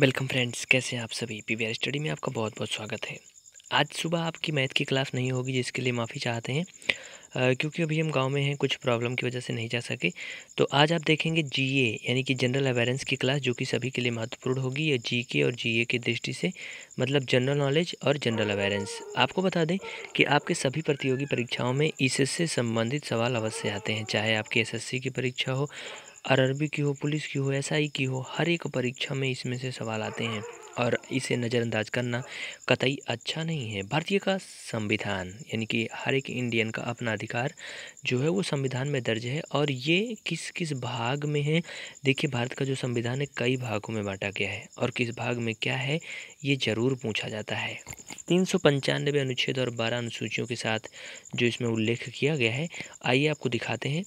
welcome friends कैसे हैं आप सभी पी वी स्टडी में आपका बहुत बहुत स्वागत है आज सुबह आपकी मैथ की क्लास नहीं होगी जिसके लिए माफ़ी चाहते हैं आ, क्योंकि अभी हम गांव में हैं कुछ प्रॉब्लम की वजह से नहीं जा सके तो आज आप देखेंगे जीए यानी कि जनरल अवेयरेंस की क्लास जो कि सभी के लिए महत्वपूर्ण होगी या जी के और ए की दृष्टि से मतलब जनरल नॉलेज और जनरल अवेयरेंस आपको बता दें कि आपके सभी प्रतियोगी परीक्षाओं में इससे e संबंधित सवाल अवश्य आते हैं चाहे आपकी एस की परीक्षा हो आरआरबी की हो पुलिस की हो एसआई की हो हर एक परीक्षा में इसमें से सवाल आते हैं और इसे नज़रअंदाज करना कतई अच्छा नहीं है भारतीय का संविधान यानी कि हर एक इंडियन का अपना अधिकार जो है वो संविधान में दर्ज है और ये किस किस भाग में है देखिए भारत का जो संविधान है कई भागों में बांटा गया है और किस भाग में क्या है ये ज़रूर पूछा जाता है तीन सौ पंचानवे अनुच्छेद और बारह अनुसूचियों के साथ जो इसमें उल्लेख किया गया है आइए आपको दिखाते हैं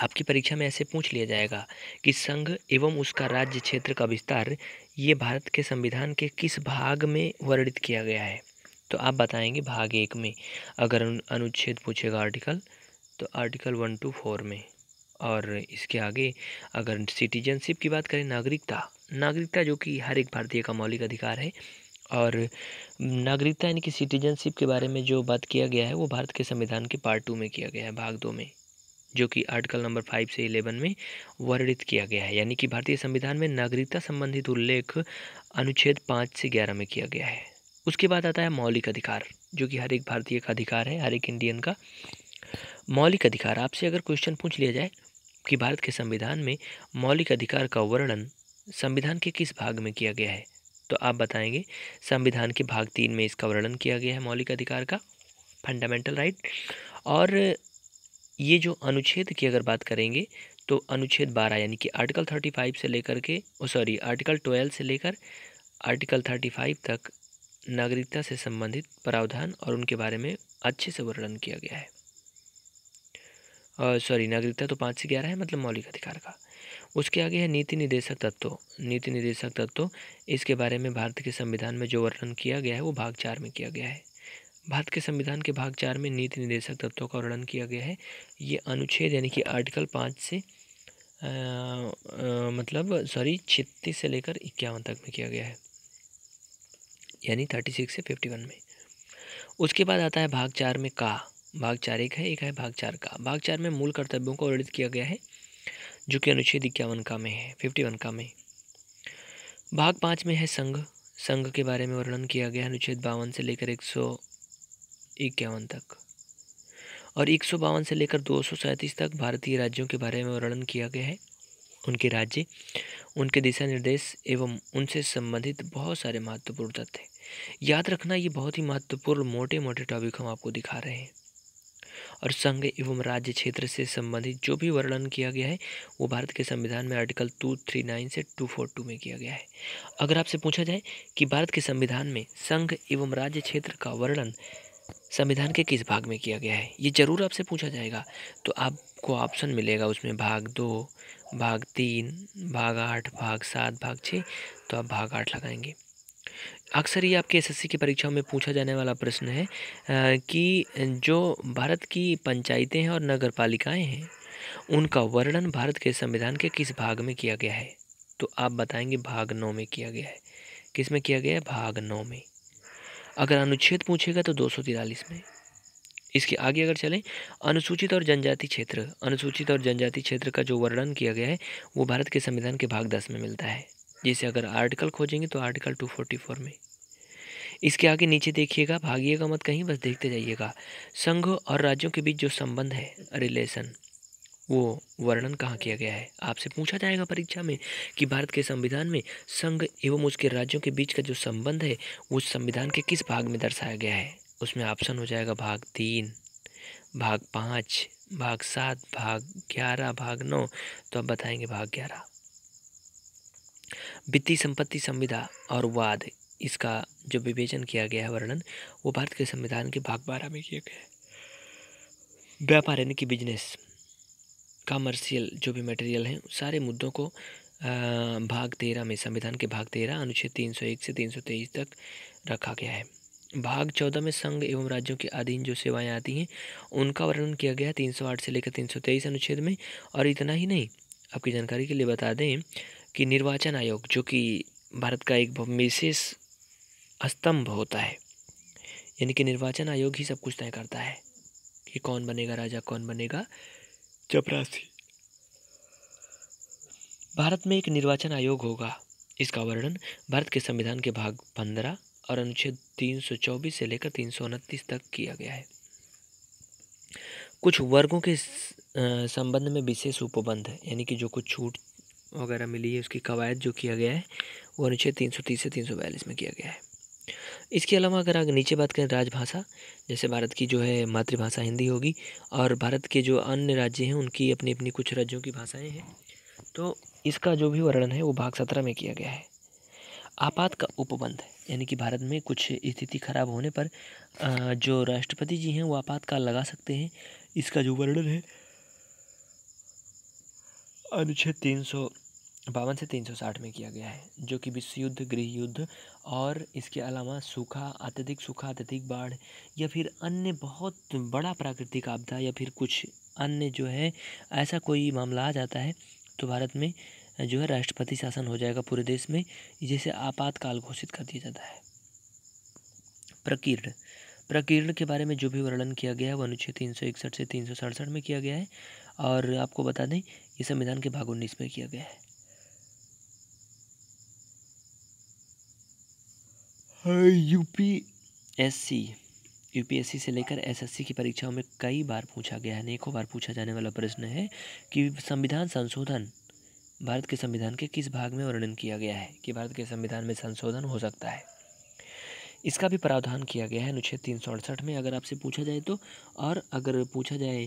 आपकी परीक्षा में ऐसे पूछ लिया जाएगा कि संघ एवं उसका राज्य क्षेत्र का विस्तार ये भारत के संविधान के किस भाग में वर्णित किया गया है तो आप बताएंगे भाग एक में अगर अनुच्छेद पूछेगा आर्टिकल तो आर्टिकल वन टू फोर में और इसके आगे अगर सिटीजनशिप की बात करें नागरिकता नागरिकता जो कि हर एक भारतीय का मौलिक अधिकार है और नागरिकता यानी कि सिटीजनशिप के बारे में जो बात किया गया है वो भारत के संविधान के पार्ट टू में किया गया है भाग दो में जो कि आर्टिकल नंबर फाइव से इलेवन में वर्णित किया गया है यानी कि भारतीय संविधान में नागरिकता संबंधित उल्लेख अनुच्छेद पाँच से ग्यारह में किया गया है उसके बाद आता है मौलिक अधिकार जो कि हर एक भारतीय का अधिकार है हर एक इंडियन का मौलिक अधिकार आपसे अगर क्वेश्चन पूछ लिया जाए कि भारत के संविधान में मौलिक अधिकार का वर्णन संविधान के किस भाग में किया गया है तो आप बताएंगे संविधान के भाग तीन में इसका वर्णन किया गया है मौलिक अधिकार का फंडामेंटल राइट और ये जो अनुच्छेद की अगर बात करेंगे तो अनुच्छेद बारह यानी कि आर्टिकल थर्टी फाइव से लेकर के सॉरी आर्टिकल ट्वेल्व से लेकर आर्टिकल थर्टी फाइव तक नागरिकता से संबंधित प्रावधान और उनके बारे में अच्छे से वर्णन किया गया है सॉरी नागरिकता तो पाँच से ग्यारह है मतलब मौलिक अधिकार का उसके आगे है नीति निदेशक तत्व नीति निदेशक तत्व इसके बारे में भारत के संविधान में जो वर्णन किया गया है वो भाग चार में किया गया है भारत के संविधान के भाग चार में नीति निर्देशक तत्वों का वर्णन किया गया है ये अनुच्छेद यानी कि आर्टिकल पाँच से आ, आ, मतलब सॉरी छत्तीस से लेकर इक्यावन तक में किया गया है यानी थर्टी सिक्स से फिफ्टी वन में उसके बाद आता है भाग चार में का भाग चार एक है एक है भाग चार का भाग चार में मूल कर्तव्यों को वर्णित किया गया है जो कि अनुच्छेद इक्यावन का में है फिफ्टी वन का में भाग पाँच में है संघ संघ के बारे में वर्णन किया गया है अनुच्छेद बावन से लेकर एक सौ इक्यावन तक और एक सौ बावन से लेकर दो सौ सैंतीस तक भारतीय राज्यों के बारे में वर्णन किया गया है उनके राज्य उनके दिशा निर्देश एवं उनसे संबंधित बहुत सारे महत्वपूर्ण तथ्य याद रखना ये बहुत ही महत्वपूर्ण मोटे मोटे टॉपिक हम आपको दिखा रहे हैं और संघ एवं राज्य क्षेत्र से संबंधित जो भी वर्णन किया गया है वो भारत के संविधान में आर्टिकल टू थ्री नाइन से टू फोर टू में किया गया है अगर आपसे पूछा जाए कि भारत के संविधान में संघ एवं राज्य क्षेत्र का वर्णन संविधान के किस भाग में किया गया है ये ज़रूर आपसे पूछा जाएगा तो आपको ऑप्शन मिलेगा उसमें भाग दो भाग तीन भाग आठ भाग सात भाग छः तो आप भाग आठ लगाएंगे अक्सर ये आपके एसएससी की परीक्षाओं में पूछा जाने वाला प्रश्न है कि जो भारत की पंचायतें हैं और नगर पालिकाएँ हैं उनका वर्णन भारत के संविधान के किस भाग में किया गया है तो आप बताएंगे भाग नौ में किया गया है किस में किया गया है भाग नौ में अगर अनुच्छेद पूछेगा तो दो में इसके आगे अगर चलें अनुसूचित और जनजाति क्षेत्र अनुसूचित और जनजाति क्षेत्र का जो वर्णन किया गया है वो भारत के संविधान के भाग दस में मिलता है जिसे अगर आर्टिकल खोजेंगे तो आर्टिकल 244 में इसके आगे नीचे देखिएगा भागिएगा मत कहीं बस देखते जाइएगा संघ और राज्यों के बीच जो संबंध है रिलेशन वो वर्णन कहाँ किया गया है आपसे पूछा जाएगा परीक्षा में कि भारत के संविधान में संघ एवं उसके राज्यों के बीच का जो संबंध है वो संविधान के किस भाग में दर्शाया गया है उसमें ऑप्शन हो जाएगा भाग तीन भाग पाँच भाग सात भाग ग्यारह भाग नौ तो आप बताएंगे भाग ग्यारह वित्तीय संपत्ति संविधा और वाद इसका जो विवेचन किया गया है वर्णन वो भारत के संविधान के भाग बारह में किया गया है व्यापार यानी कि बिजनेस कमर्शियल जो भी मटेरियल हैं सारे मुद्दों को भाग तेरह में संविधान के भाग तेरह अनुच्छेद तीन सौ एक से तीन सौ तेईस तक रखा गया है भाग चौदह में संघ एवं राज्यों के अधीन जो सेवाएं आती हैं उनका वर्णन किया गया है तीन सौ आठ से लेकर तीन सौ तेईस अनुच्छेद में और इतना ही नहीं आपकी जानकारी के लिए बता दें कि निर्वाचन आयोग जो कि भारत का एक विशेष स्तंभ होता है यानी कि निर्वाचन आयोग ही सब कुछ तय करता है कि कौन बनेगा राजा कौन बनेगा चपरासी भारत में एक निर्वाचन आयोग होगा इसका वर्णन भारत के संविधान के भाग पंद्रह और अनुच्छेद तीन सौ चौबीस से लेकर तीन सौ उनतीस तक किया गया है कुछ वर्गों के संबंध में विशेष उपबंध यानी कि जो कुछ छूट वगैरह मिली है उसकी कवायद जो किया गया है वो अनुच्छेद तीन सौ तीस से तीन सौ बयालीस में किया गया है इसके अलावा अगर आगे नीचे बात करें राजभाषा जैसे भारत की जो है मातृभाषा हिंदी होगी और भारत के जो अन्य राज्य हैं उनकी अपनी अपनी कुछ राज्यों की भाषाएं हैं तो इसका जो भी वर्णन है वो भाग सत्रह में किया गया है आपात का उपबंध यानी कि भारत में कुछ स्थिति खराब होने पर जो राष्ट्रपति जी हैं वो आपातकाल लगा सकते हैं इसका जो वर्णन है अनुच्छेद तीन सौ बावन से तीन सौ साठ में किया गया है जो कि विश्व युद्ध गृह युद्ध और इसके अलावा सूखा अत्यधिक सूखा अत्यधिक बाढ़ या फिर अन्य बहुत बड़ा प्राकृतिक आपदा या फिर कुछ अन्य जो है ऐसा कोई मामला आ जाता है तो भारत में जो है राष्ट्रपति शासन हो जाएगा पूरे देश में जिसे आपातकाल घोषित कर दिया जाता है प्रकीर्ण प्रकीर्ण के बारे में जो भी वर्णन किया गया है वह अनुच्छेद तीन सौ इकसठ से तीन सौ सड़सठ में किया गया है और आपको बता दें ये संविधान के भाग उन्नीस में किया गया है एस एस सी से लेकर एसएससी की परीक्षाओं में कई बार पूछा गया है अनेकों बार पूछा जाने वाला प्रश्न है कि संविधान संशोधन भारत के संविधान के किस भाग में वर्णन किया गया है कि भारत के संविधान में संशोधन हो सकता है इसका भी प्रावधान किया गया है अनुच्छेद तीन सौ अड़सठ में अगर आपसे पूछा जाए तो और अगर पूछा जाए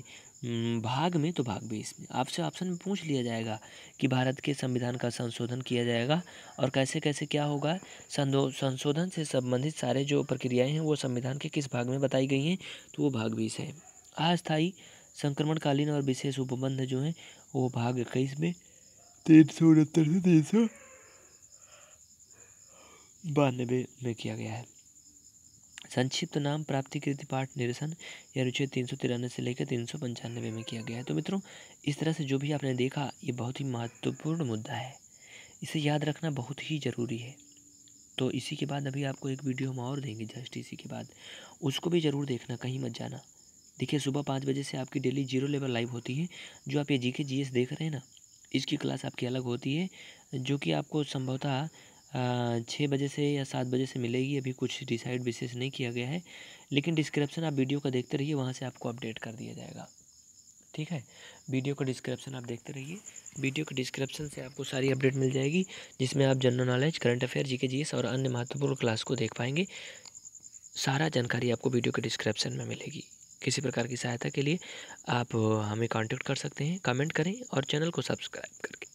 भाग में तो भाग बीस में आपसे ऑप्शन में पूछ लिया जाएगा कि भारत के संविधान का संशोधन किया जाएगा और कैसे कैसे क्या होगा संशोधन से संबंधित सारे जो प्रक्रियाएं हैं वो संविधान के किस भाग में बताई गई हैं तो वो भाग बीस है अस्थायी संक्रमणकालीन और विशेष उपबंध जो हैं वो भाग इक्कीस में तीन सौ उनहत्तर से तीन सौ बानवे में किया गया है संक्षिप्त नाम प्राप्ति कृति पाठ निरसन यह अनुच्छेद तीन सौ तिरानवे से लेकर तीन सौ पंचानवे में किया गया है तो मित्रों इस तरह से जो भी आपने देखा ये बहुत ही महत्वपूर्ण मुद्दा है इसे याद रखना बहुत ही ज़रूरी है तो इसी के बाद अभी आपको एक वीडियो हम और देंगे जस्ट इसी के बाद उसको भी ज़रूर देखना कहीं मत जाना देखिए सुबह पाँच बजे से आपकी डेली जीरो लेवल लाइव होती है जो आप ये जी के जी एस देख रहे हैं ना इसकी क्लास आपकी अलग होती है जो कि आपको संभवतः छः बजे से या सात बजे से मिलेगी अभी कुछ डिसाइड विशेष नहीं किया गया है लेकिन डिस्क्रिप्शन आप वीडियो का देखते रहिए वहाँ से आपको अपडेट कर दिया जाएगा ठीक है वीडियो का डिस्क्रिप्शन आप देखते रहिए वीडियो के डिस्क्रिप्शन से आपको सारी अपडेट मिल जाएगी जिसमें आप general knowledge current affair G K और अन्य महत्वपूर्ण क्लास को देख पाएंगे सारा जानकारी आपको वीडियो के डिस्क्रिप्शन में मिलेगी किसी प्रकार की सहायता के लिए आप हमें कांटेक्ट कर सकते हैं कमेंट करें और चैनल को सब्सक्राइब करके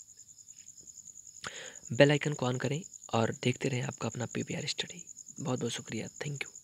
बेलाइकन को ऑन करें और देखते रहे आपका अपना पी स्टडी बहुत बहुत शुक्रिया थैंक यू